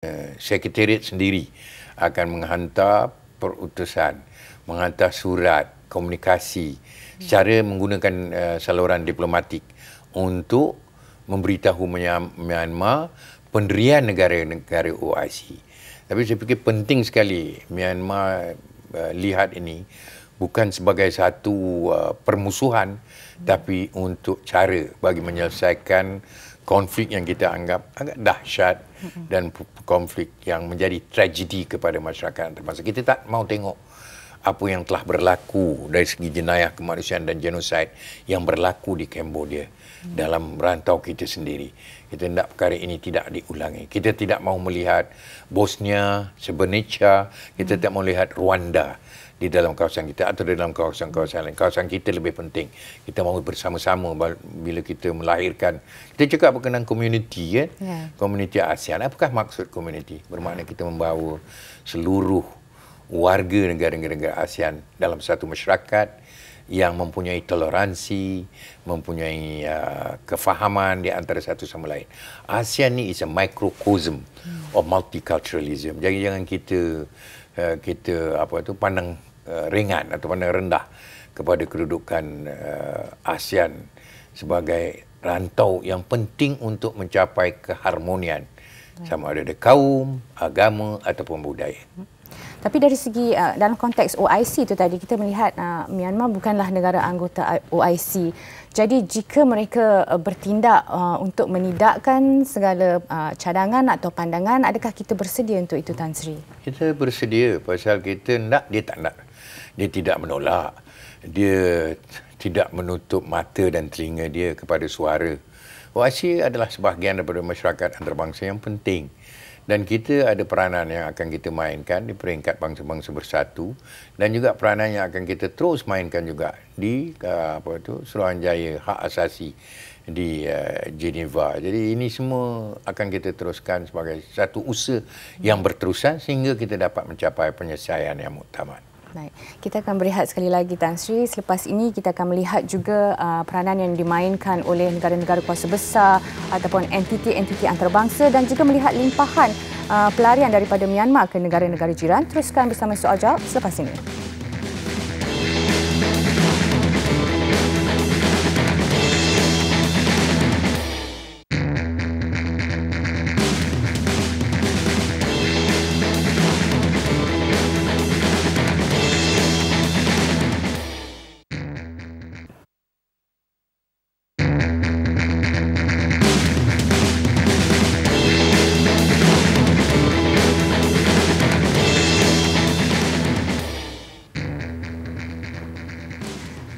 Eh, sekretariat sendiri akan menghantar perutusan, menghantar surat komunikasi secara menggunakan uh, saluran diplomatik untuk memberitahu Myanmar penderian negara-negara OIC. Tapi saya fikir penting sekali Myanmar uh, lihat ini bukan sebagai satu uh, permusuhan hmm. tapi untuk cara bagi menyelesaikan konflik yang kita anggap agak dahsyat dan konflik yang menjadi tragedi kepada masyarakat termasuk kita tak mau tengok apa yang telah berlaku dari segi jenayah kemanusiaan dan genosida yang berlaku di Kemboja dalam rantau kita sendiri kita hendak perkara ini tidak diulangi kita tidak mau melihat Bosnia Srebrenica kita hmm. tidak mau melihat Rwanda di dalam kawasan kita atau di dalam kawasan-kawasan lain. Kawasan kita lebih penting. Kita mahu bersama-sama bila kita melahirkan. Kita cakap berkenaan komuniti kan. Komuniti yeah. ASEAN. Apakah maksud komuniti? Bermakna kita membawa seluruh warga negara-negara ASEAN dalam satu masyarakat yang mempunyai toleransi, mempunyai uh, kefahaman di antara satu sama lain. ASEAN ni is a microcosm of multiculturalism. Jadi jangan kita uh, kita apa tu pandang uh, ringan atau mana rendah kepada kedudukan uh, ASEAN sebagai rantau yang penting untuk mencapai keharmonian sama ada di kaum, agama ataupun budaya. Hmm. Tapi dari segi uh, dalam konteks OIC itu tadi kita melihat uh, Myanmar bukanlah negara anggota OIC. Jadi jika mereka uh, bertindak uh, untuk menidakkan segala uh, cadangan atau pandangan, adakah kita bersedia untuk itu Tan Sri? Kita bersedia pasal kita nak dia tak nak dia tidak menolak dia tidak menutup mata dan telinga dia kepada suara wasi adalah sebahagian daripada masyarakat antarabangsa yang penting dan kita ada peranan yang akan kita mainkan di peringkat bangsa-bangsa bersatu dan juga peranan yang akan kita terus mainkan juga di ah, apa itu Suruhanjaya hak asasi di uh, Geneva. Jadi ini semua akan kita teruskan sebagai satu usaha yang berterusan sehingga kita dapat mencapai penyelesaian yang muktamad. Baik. Kita akan berehat sekali lagi Tan Sri. Selepas ini kita akan melihat juga uh, peranan yang dimainkan oleh negara-negara kuasa besar ataupun entiti-entiti antarabangsa dan juga melihat limpahan uh, pelarian daripada Myanmar ke negara-negara jiran. Teruskan bersama soal jawab selepas ini.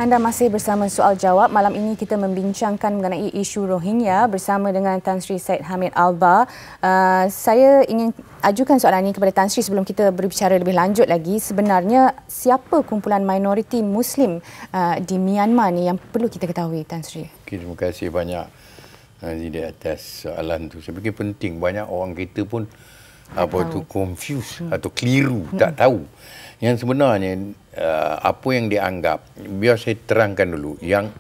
Anda masih bersama soal jawab. Malam ini kita membincangkan mengenai isu Rohingya bersama dengan Tan Sri Said Hamid Alba. Uh, saya ingin ajukan soalan ini kepada Tan Sri sebelum kita berbicara lebih lanjut lagi. Sebenarnya siapa kumpulan minoriti Muslim uh, di Myanmar ni yang perlu kita ketahui Tan Sri? Okay, terima kasih banyak Haji uh, di atas soalan itu. Saya fikir penting. Banyak orang kita pun apa tu confuse hmm. atau keliru hmm. tak tahu yang sebenarnya uh, apa yang dianggap biar saya terangkan dulu yang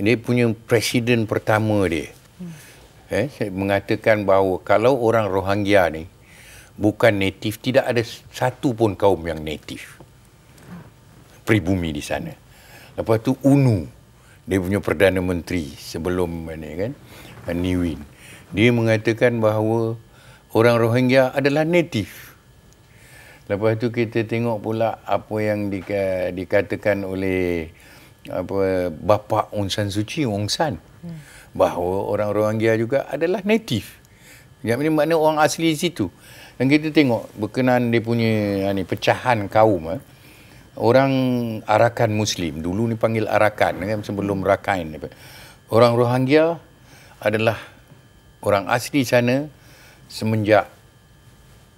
dia punya presiden pertama dia hmm. eh, saya mengatakan bahawa kalau orang Rohingya ni bukan natif tidak ada satu pun kaum yang natif pribumi di sana lepas tu UNU dia punya perdana menteri sebelum ni kan Niwin dia mengatakan bahawa orang Rohingya adalah native. Lepas tu kita tengok pula apa yang dika, dikatakan oleh apa bapa Aung San Suu Kyi, Aung San. Hmm. Bahawa orang Rohingya juga adalah natif. Yang ini makna orang asli di situ. Dan kita tengok berkenaan dia punya ini, ha, pecahan kaum. Eh. Orang Arakan Muslim, dulu ni panggil Arakan eh, kan, sebelum Rakain. Orang Rohingya adalah orang asli sana semenjak 1948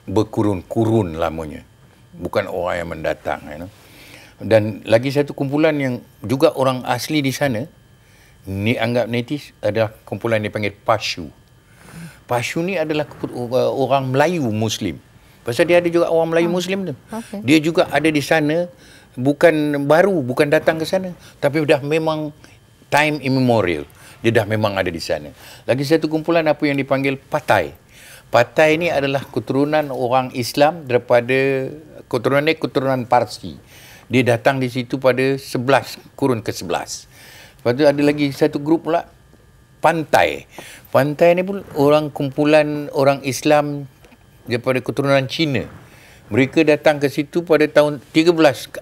berkurun-kurun lamanya. Bukan orang yang mendatang. You know? Dan lagi satu kumpulan yang juga orang asli di sana, ni anggap netis adalah kumpulan yang dipanggil Pashu. Pashu ni adalah uh, orang Melayu Muslim. Pasal dia ada juga orang Melayu ah, Muslim tu. Okay. Dia juga ada di sana, bukan baru, bukan datang ke sana. Tapi dah memang time immemorial. Dia dah memang ada di sana. Lagi satu kumpulan apa yang dipanggil Patai. Patai. Patai ni adalah keturunan orang Islam daripada keturunan ni keturunan Parsi. Dia datang di situ pada 11 kurun ke-11. Lepas tu ada lagi satu grup pula Pantai. Pantai ni pun orang kumpulan orang Islam daripada keturunan Cina. Mereka datang ke situ pada tahun 13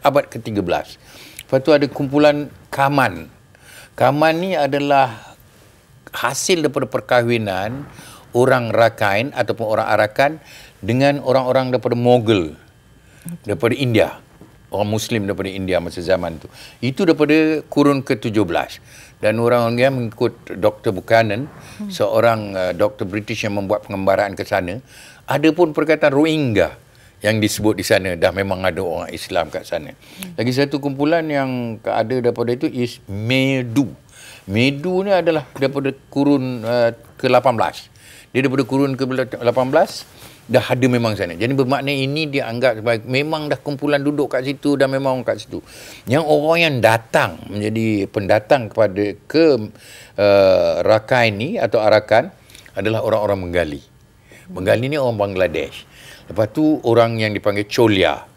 abad ke-13. Lepas tu ada kumpulan Kaman. Kaman ni adalah hasil daripada perkahwinan orang Rakain ataupun orang Arakan dengan orang-orang daripada Mogul daripada India orang Muslim daripada India masa zaman itu itu daripada kurun ke-17 dan orang-orang yang mengikut Dr. Buchanan hmm. seorang uh, Dr. British yang membuat pengembaraan ke sana ada pun perkataan Rohingya yang disebut di sana dah memang ada orang Islam kat sana hmm. lagi satu kumpulan yang ada daripada itu is Medu Medu ni adalah daripada kurun uh, ke-18 hmm dia daripada kurun ke 18 dah ada memang sana. Jadi bermakna ini dia anggap sebagai memang dah kumpulan duduk kat situ dan memang orang kat situ. Yang orang yang datang menjadi pendatang kepada ke uh, eh, Rakai ini atau Arakan adalah orang-orang menggali. Menggali ni orang Bangladesh. Lepas tu orang yang dipanggil Cholia.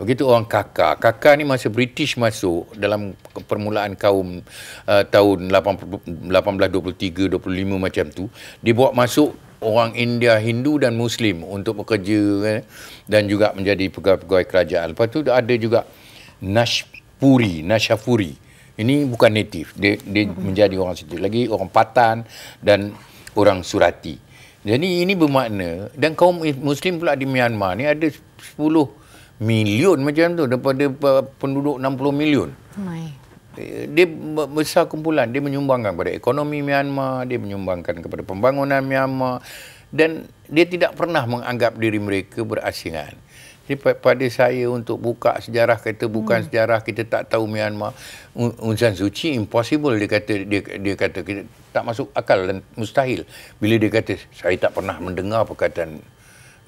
Begitu orang Kaka. Kaka ni masa British masuk dalam permulaan kaum uh, tahun 1823-25 macam tu, dia bawa masuk orang India Hindu dan Muslim untuk bekerja kan? dan juga menjadi pegawai-pegawai kerajaan. Lepas tu ada juga Nashpuri, Nashafuri. Ini bukan natif. Dia, dia mhm. menjadi orang situ. Lagi orang Patan dan orang Surati. Jadi ini bermakna dan kaum Muslim pula di Myanmar ni ada 10 million macam tu daripada penduduk 60 million. My. Dia besar kumpulan, dia menyumbangkan kepada ekonomi Myanmar, dia menyumbangkan kepada pembangunan Myanmar dan dia tidak pernah menganggap diri mereka berasingan. Jadi pada saya untuk buka sejarah kata bukan hmm. sejarah kita tak tahu Myanmar Unsan Suci impossible dia kata dia dia kata kita tak masuk akal dan mustahil bila dia kata saya tak pernah mendengar perkataan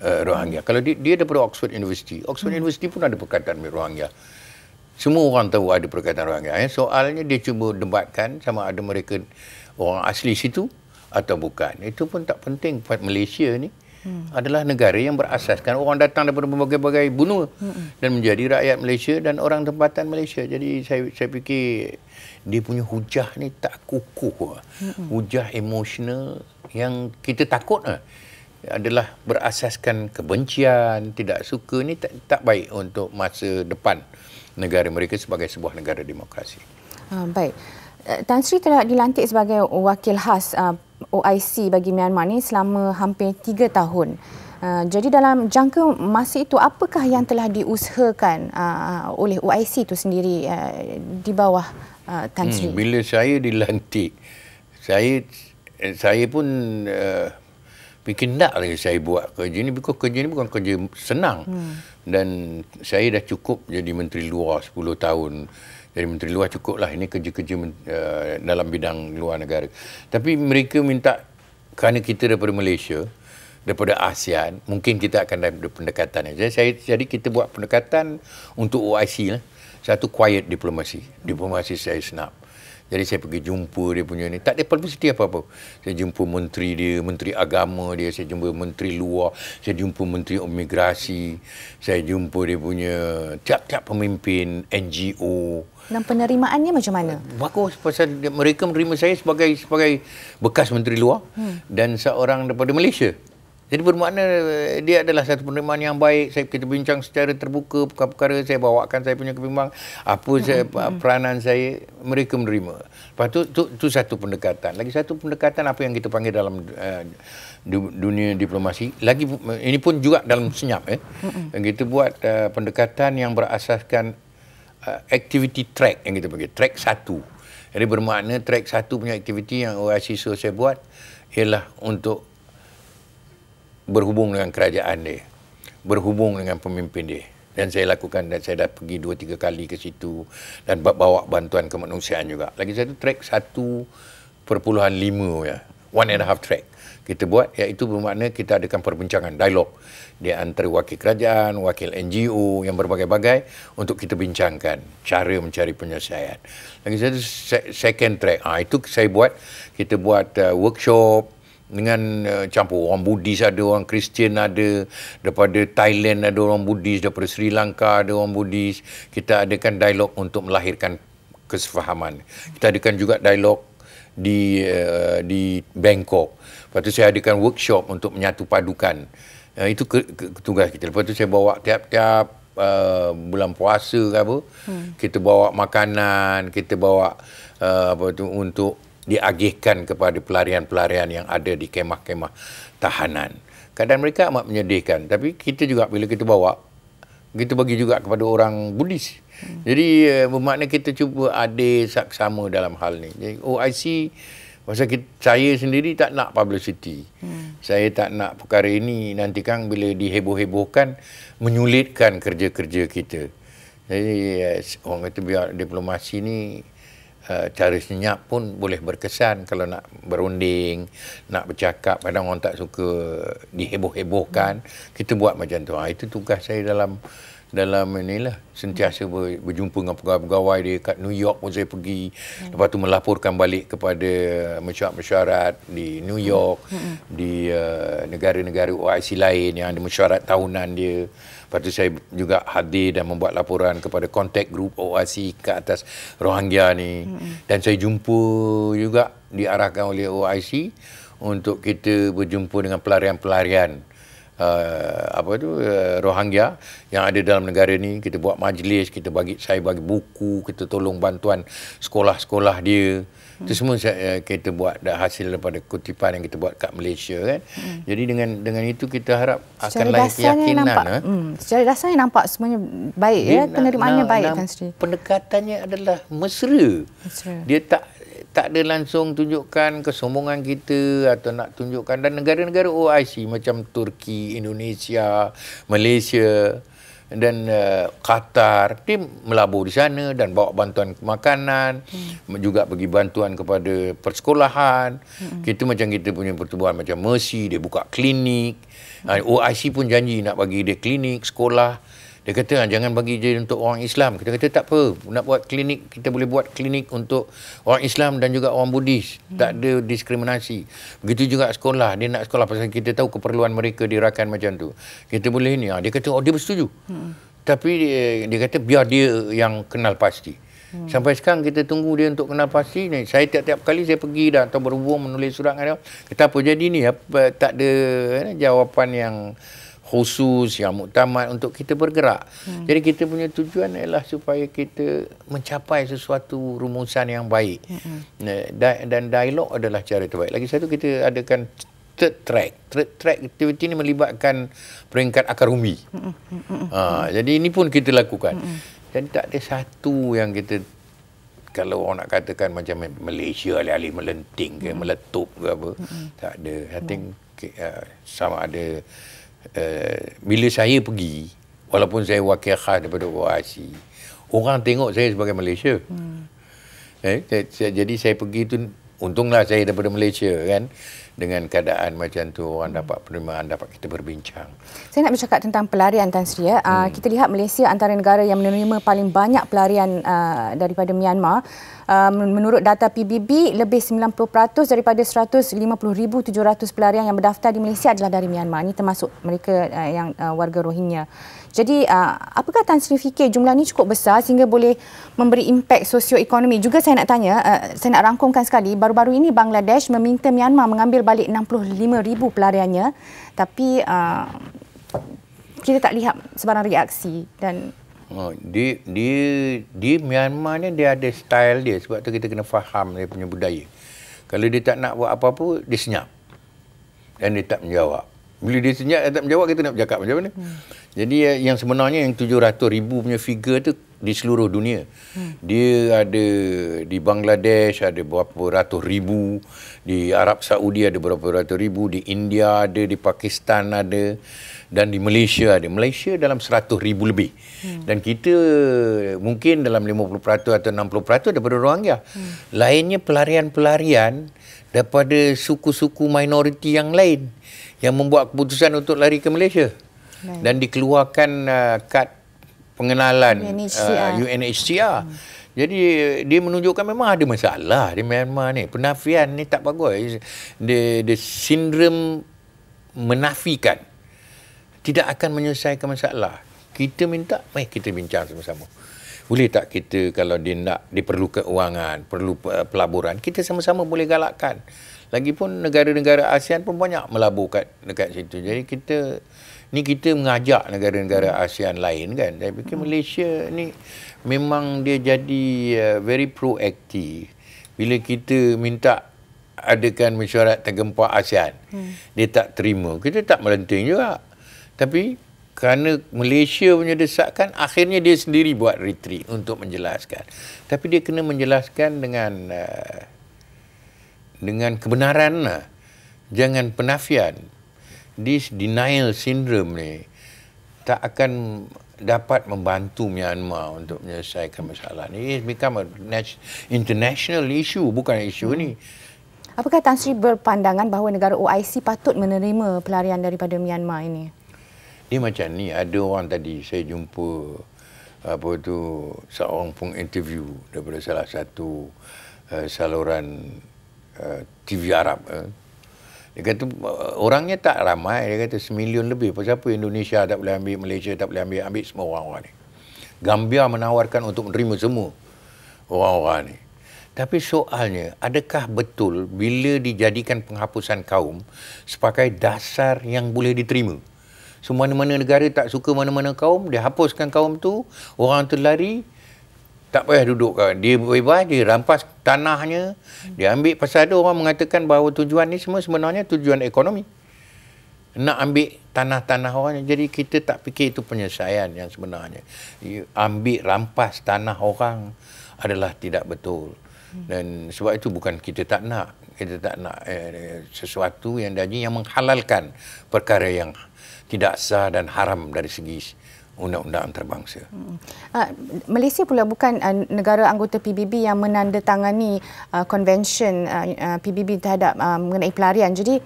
uh, Rohingya. Kalau dia, dia daripada Oxford University, Oxford hmm. University pun ada perkataan Rohingya. Semua orang tahu ada perkataan Rohingya. Eh. Soalnya dia cuba debatkan sama ada mereka orang asli situ atau bukan. Itu pun tak penting. Malaysia ni hmm. adalah negara yang berasaskan orang datang daripada berbagai-bagai bunuh hmm. dan menjadi rakyat Malaysia dan orang tempatan Malaysia. Jadi saya saya fikir dia punya hujah ni tak kukuh. Hmm. Hujah emosional yang kita takut lah adalah berasaskan kebencian, tidak suka ni tak, tak baik untuk masa depan negara mereka sebagai sebuah negara demokrasi. Uh, baik. Eh, Tan Sri telah dilantik sebagai wakil khas uh, ah, OIC bagi Myanmar ni selama hampir tiga tahun. Uh, jadi dalam jangka masa itu apakah yang telah diusahakan uh, oleh OIC itu sendiri uh, di bawah uh, Tan hmm, Sri? Hmm, bila saya dilantik saya eh, saya pun uh, Mungkin tak lagi saya buat kerja ni Bukan kerja ni bukan kerja senang. Hmm. Dan saya dah cukup jadi menteri luar 10 tahun. Jadi menteri luar cukup lah. Ini kerja-kerja uh, dalam bidang luar negara. Tapi mereka minta kerana kita daripada Malaysia, daripada ASEAN, mungkin kita akan ada pendekatan. Jadi, saya, jadi kita buat pendekatan untuk OIC lah. Satu quiet diplomasi. Diplomasi saya senap. Jadi saya pergi jumpa dia punya ni. Tak ada publicity apa-apa. Saya jumpa menteri dia, menteri agama dia. Saya jumpa menteri luar. Saya jumpa menteri imigrasi. Saya jumpa dia punya tiap-tiap pemimpin NGO. Dan penerimaannya macam mana? Bagus pasal mereka menerima saya sebagai sebagai bekas menteri luar hmm. dan seorang daripada Malaysia. Jadi bermakna eh, dia adalah satu penerimaan yang baik. Saya kita bincang secara terbuka perkara-perkara saya bawakan saya punya kebimbang apa saya, mm-hmm. peranan saya mereka menerima. Lepas tu, tu tu satu pendekatan. Lagi satu pendekatan apa yang kita panggil dalam uh, dunia diplomasi. Lagi eh, ini pun juga dalam senyap eh. Yang kita buat uh, pendekatan yang berasaskan uh, activity track yang kita panggil track satu. Jadi bermakna track satu punya aktiviti yang OIC saya buat ialah untuk berhubung dengan kerajaan dia berhubung dengan pemimpin dia dan saya lakukan dan saya dah pergi dua tiga kali ke situ dan bawa bantuan kemanusiaan juga lagi satu track satu perpuluhan lima ya one and a half track kita buat iaitu ya, bermakna kita adakan perbincangan dialog di antara wakil kerajaan wakil NGO yang berbagai-bagai untuk kita bincangkan cara mencari penyelesaian lagi satu second track ha, itu saya buat kita buat uh, workshop dengan uh, campur orang Buddhis ada orang Kristian ada daripada Thailand ada orang Buddhis daripada Sri Lanka ada orang Buddhis kita adakan dialog untuk melahirkan kesefahaman kita adakan juga dialog di uh, di Bangkok lepas tu saya adakan workshop untuk menyatu padukan uh, itu ke, ke, ke, tugas kita lepas tu saya bawa tiap-tiap Uh, bulan puasa ke apa hmm. kita bawa makanan kita bawa uh, apa tu untuk diagihkan kepada pelarian-pelarian yang ada di kemah-kemah tahanan. Keadaan mereka amat menyedihkan. Tapi kita juga bila kita bawa, kita bagi juga kepada orang Buddhis. Hmm. Jadi eh, bermakna kita cuba adil saksama dalam hal ni. Jadi OIC, pasal kita, saya sendiri tak nak publicity. Hmm. Saya tak nak perkara ini nanti kan bila diheboh-hebohkan, menyulitkan kerja-kerja kita. Jadi yes, eh, orang kata biar diplomasi ni Eh, cara senyap pun boleh berkesan kalau nak berunding, nak bercakap, kadang orang tak suka diheboh-hebohkan, kita buat macam tu. Ha, itu tugas saya dalam dalam inilah sentiasa berjumpa dengan pegawai-pegawai dia kat New York pun saya pergi hmm. lepas tu melaporkan balik kepada mesyuarat-mesyuarat di New York hmm. hmm. di uh, negara-negara OIC lain yang ada mesyuarat tahunan dia Lepas saya juga hadir dan membuat laporan kepada kontak grup OIC ke atas Rohingya ni. Hmm. Dan saya jumpa juga diarahkan oleh OIC untuk kita berjumpa dengan pelarian-pelarian uh, apa tu uh, Rohingya yang ada dalam negara ni kita buat majlis kita bagi saya bagi buku kita tolong bantuan sekolah-sekolah dia hmm. itu semua saya, uh, kita buat dah hasil daripada kutipan yang kita buat kat Malaysia kan hmm. jadi dengan dengan itu kita harap secara akan lain keyakinan nampak, ha? hmm, secara dasarnya nampak semuanya baik ya, dia ya penerimaannya baik kan sendiri pendekatannya adalah mesra. mesra dia tak tak ada langsung tunjukkan kesombongan kita atau nak tunjukkan dan negara-negara OIC macam Turki, Indonesia, Malaysia dan uh, Qatar dia melabur di sana dan bawa bantuan makanan hmm. juga bagi bantuan kepada persekolahan hmm. kita macam kita punya pertubuhan macam Mercy dia buka klinik hmm. Ah, OIC pun janji nak bagi dia klinik sekolah dia kata ah, jangan bagi je untuk orang Islam. Kita kata tak apa. Nak buat klinik, kita boleh buat klinik untuk orang Islam dan juga orang Buddhis. Hmm. Tak ada diskriminasi. Begitu juga sekolah. Dia nak sekolah pasal kita tahu keperluan mereka dirakan macam tu. Kita boleh ni. Ah, dia kata oh, dia bersetuju. Hmm. Tapi dia, dia kata biar dia yang kenal pasti. Hmm. Sampai sekarang kita tunggu dia untuk kenal pasti ni. Saya tiap-tiap kali saya pergi dah atau berhubung menulis surat dengan dia. Kita apa jadi ni? Apa, tak ada eh, jawapan yang khusus yang muktamad untuk kita bergerak. Hmm. Jadi kita punya tujuan ialah supaya kita mencapai sesuatu rumusan yang baik. Hmm. Dan, dialog adalah cara terbaik. Lagi satu kita adakan third track. Third track aktiviti ini melibatkan peringkat akar umbi. Hmm, hmm, hmm, hmm. Ha, jadi ini pun kita lakukan. Hmm. Dan tak ada satu yang kita kalau orang nak katakan macam Malaysia alih-alih melenting ke hmm. meletup ke apa. Hmm. Tak ada. I think uh, sama ada Eh, bila saya pergi, walaupun saya wakil khas daripada OIC, orang tengok saya sebagai Malaysia. Hmm. Eh, saya, saya, jadi saya pergi tu, untunglah saya daripada Malaysia kan. Dengan keadaan macam tu orang hmm. dapat penerimaan, dapat kita berbincang. Saya nak bercakap tentang pelarian Tan Sri. Ya. Ah, hmm. Uh, kita lihat Malaysia antara negara yang menerima paling banyak pelarian uh, daripada Myanmar. Uh, menurut data PBB lebih 90% daripada 150,700 pelarian yang berdaftar di Malaysia adalah dari Myanmar ini termasuk mereka uh, yang uh, warga Rohingya. Jadi apakah Tan Sri fikir jumlah ini cukup besar sehingga boleh memberi impak sosioekonomi? Juga saya nak tanya, saya nak rangkumkan sekali baru-baru ini Bangladesh meminta Myanmar mengambil balik 65,000 pelariannya tapi kita tak lihat sebarang reaksi dan Oh, di di di Myanmar ni dia ada style dia sebab tu kita kena faham dia punya budaya. Kalau dia tak nak buat apa-apa dia senyap. Dan dia tak menjawab. Bila dia senyap dia tak menjawab kita nak bercakap macam mana? Hmm. Jadi yang sebenarnya yang 700,000 punya figure tu di seluruh dunia. Hmm. Dia ada di Bangladesh ada berapa ratus ribu, di Arab Saudi ada berapa ratus ribu, di India ada, di Pakistan ada dan di Malaysia ada. Malaysia dalam seratus ribu lebih. Hmm. Dan kita mungkin dalam lima puluh 50% atau enam puluh 60% daripada Rohingya. Hmm. Lainnya pelarian-pelarian daripada suku-suku minoriti yang lain yang membuat keputusan untuk lari ke Malaysia. Dan dikeluarkan uh, kad uh, pengenalan UNHCR. Uh, UNHCR. Hmm. Jadi dia menunjukkan memang ada masalah di Myanmar ni. Penafian ni tak bagus. The, the syndrome menafikan tidak akan menyelesaikan masalah. Kita minta, mari kita bincang sama-sama. Boleh tak kita kalau dia nak diperlukan wangan, perlu uh, pelaburan, kita sama-sama boleh galakkan. Lagipun negara-negara ASEAN pun banyak melabur kat dekat situ. Jadi kita ni kita mengajak negara-negara hmm. ASEAN lain kan Tapi hmm. Malaysia ni memang dia jadi uh, very proactive bila kita minta adakan mesyuarat tergempak ASEAN hmm. dia tak terima kita tak melenting juga tapi kerana Malaysia punya desakan akhirnya dia sendiri buat retreat untuk menjelaskan tapi dia kena menjelaskan dengan uh, dengan kebenaran lah. jangan penafian this denial syndrome ni tak akan dapat membantu Myanmar untuk menyelesaikan masalah ni. It become a international issue, bukan isu ni. Hmm. Apakah Tan Sri berpandangan bahawa negara OIC patut menerima pelarian daripada Myanmar ini? Dia macam ni, ada orang tadi saya jumpa apa tu seorang pun interview daripada salah satu uh, saluran uh, eh, TV Arab uh, dia kata eh, orangnya tak ramai, dia kata semilion lebih. Pasal apa Indonesia tak boleh ambil, Malaysia tak boleh ambil, ambil semua orang-orang ni. Gambia menawarkan untuk menerima semua orang-orang ni. Tapi soalnya, adakah betul bila dijadikan penghapusan kaum sebagai dasar yang boleh diterima? So, mana-mana negara tak suka mana-mana kaum, dia hapuskan kaum tu, orang tu lari, tak payah duduk dia bebas dia rampas tanahnya dia ambil pasal ada orang mengatakan bahawa tujuan ni semua sebenarnya tujuan ekonomi nak ambil tanah-tanah orang jadi kita tak fikir itu penyelesaian yang sebenarnya ya, ambil rampas tanah orang adalah tidak betul dan sebab itu bukan kita tak nak kita tak nak eh, sesuatu yang dari yang menghalalkan perkara yang tidak sah dan haram dari segi undang-undang antarabangsa. Hmm. Ah, Malaysia pula bukan ah, negara anggota PBB yang menandatangani konvensyen ah, PBB terhadap mengenai pelarian. Jadi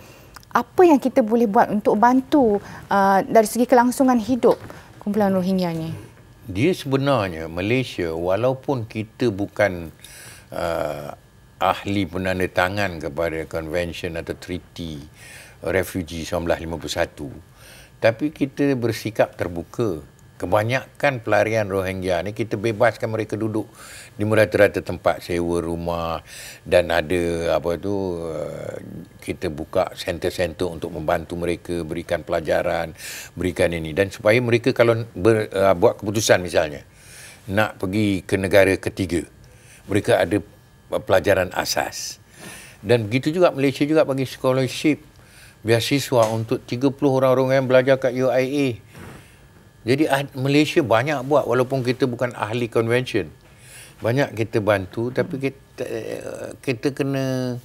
apa yang kita boleh buat untuk bantu dari segi kelangsungan hidup kumpulan Rohingya ini? Dia sebenarnya Malaysia walaupun kita bukan uh, ahli menandatangan kepada konvensyen atau treaty refugee 1951 tapi kita bersikap terbuka Kebanyakan pelarian Rohingya ni kita bebaskan mereka duduk di merata-rata tempat sewa rumah dan ada apa tu eh, kita buka center-center untuk membantu mereka berikan pelajaran, berikan ini dan supaya mereka kalau ber, eh, buat keputusan misalnya nak pergi ke negara ketiga mereka ada pelajaran asas. Dan begitu juga Malaysia juga bagi scholarship biasiswa untuk 30 orang-orang yang belajar kat UIA. Jadi ah, Malaysia banyak buat walaupun kita bukan ahli convention. Banyak kita bantu tapi kita eh, kita kena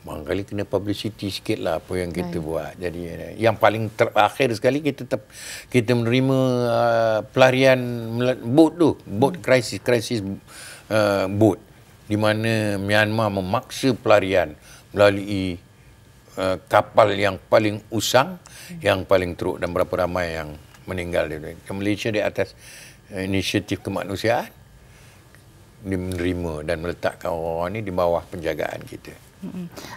Mangkali kena publicity sikit lah apa yang kita right. buat. Jadi eh, yang paling terakhir sekali kita tetap kita menerima uh, pelarian boat tu, boat hmm. crisis crisis uh, boat di mana Myanmar memaksa pelarian melalui uh, kapal yang paling usang, hmm. yang paling teruk dan berapa ramai yang meninggal dia. Malaysia di atas eh, inisiatif kemanusiaan dia menerima dan meletakkan orang-orang ini di bawah penjagaan kita.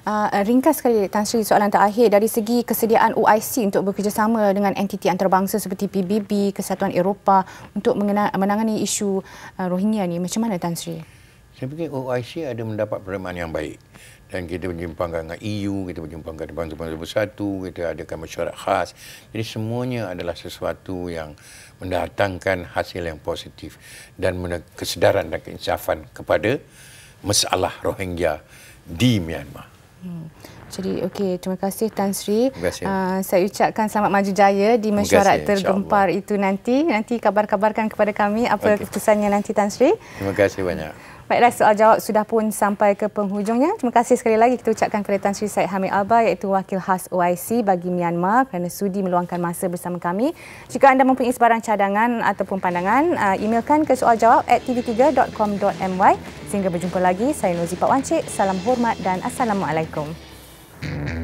Uh, ringkas sekali Tan Sri soalan terakhir dari segi kesediaan OIC untuk bekerjasama dengan entiti antarabangsa seperti PBB, Kesatuan Eropah untuk menangani isu ah, Rohingya ni macam mana Tan Sri? Saya fikir OIC ada mendapat perkembangan yang baik dan kita berjumpa dengan EU, kita berjumpa dengan Bangsa-Bangsa Bersatu, kita adakan mesyuarat khas. Jadi semuanya adalah sesuatu yang mendatangkan hasil yang positif dan kesedaran dan keinsafan kepada masalah Rohingya di Myanmar. Hmm. Jadi okey terima kasih Tan Sri. Terima kasih. Uh, saya ucapkan selamat maju jaya di mesyuarat tergempar itu nanti. Nanti kabar-kabarkan kepada kami apa okay. keputusannya nanti Tan Sri. Terima kasih banyak. Baiklah soal jawab sudah pun sampai ke penghujungnya. Terima kasih sekali lagi kita ucapkan kepada Tan Sri Said Hamid Alba iaitu wakil khas OIC bagi Myanmar kerana sudi meluangkan masa bersama kami. Jika anda mempunyai sebarang cadangan ataupun pandangan, uh, emailkan ke soaljawab at tv3.com.my. Sehingga berjumpa lagi, saya Nozi Pak Wancik. Salam hormat dan Assalamualaikum. Mm-hmm.